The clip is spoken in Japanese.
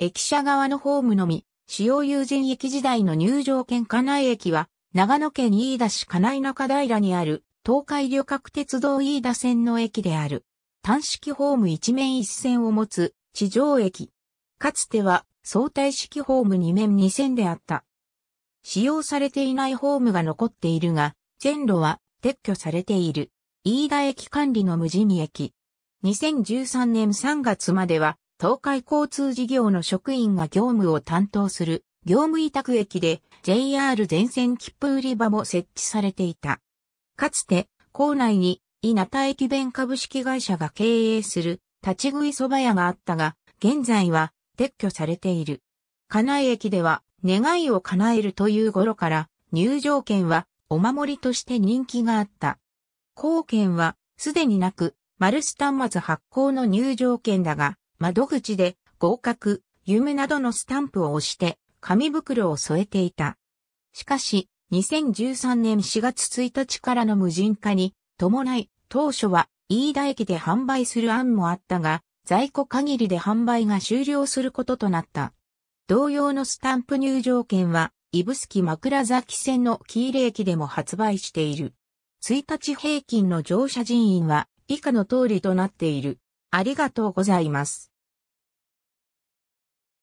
駅舎側のホームのみ、使用有人駅時代の入場券金井駅は、長野県飯田市金井中平にある、東海旅客鉄道飯田線の駅である。単式ホーム一面一線を持つ、地上駅。かつては、相対式ホーム二面二線であった。使用されていないホームが残っているが、全路は撤去されている。飯田駅管理の無人駅。2013年3月までは、東海交通事業の職員が業務を担当する業務委託駅で JR 全線切符売り場も設置されていた。かつて、校内に稲田駅弁株式会社が経営する立ち食い蕎麦屋があったが、現在は撤去されている。金井駅では願いを叶えるという頃から入場券はお守りとして人気があった。後券はすでになく、マルス端末発行の入場券だが、窓口で合格、夢などのスタンプを押して紙袋を添えていた。しかし、2013年4月1日からの無人化に伴い、当初は飯田駅で販売する案もあったが、在庫限りで販売が終了することとなった。同様のスタンプ入場券は、スキ枕崎線の喜入駅でも発売している。1日平均の乗車人員は以下の通りとなっている。ありがとうございます。